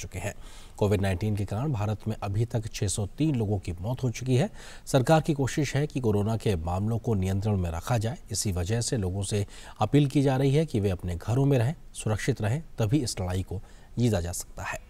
चुके हैं कोविड 19 के कारण भारत में अभी तक 603 लोगों की मौत हो चुकी है सरकार की कोशिश है कि कोरोना के मामलों को नियंत्रण में रखा जाए इसी वजह से लोगों से अपील की जा रही है कि वे अपने घरों में रहें सुरक्षित रहें तभी इस लड़ाई को जीता जा सकता है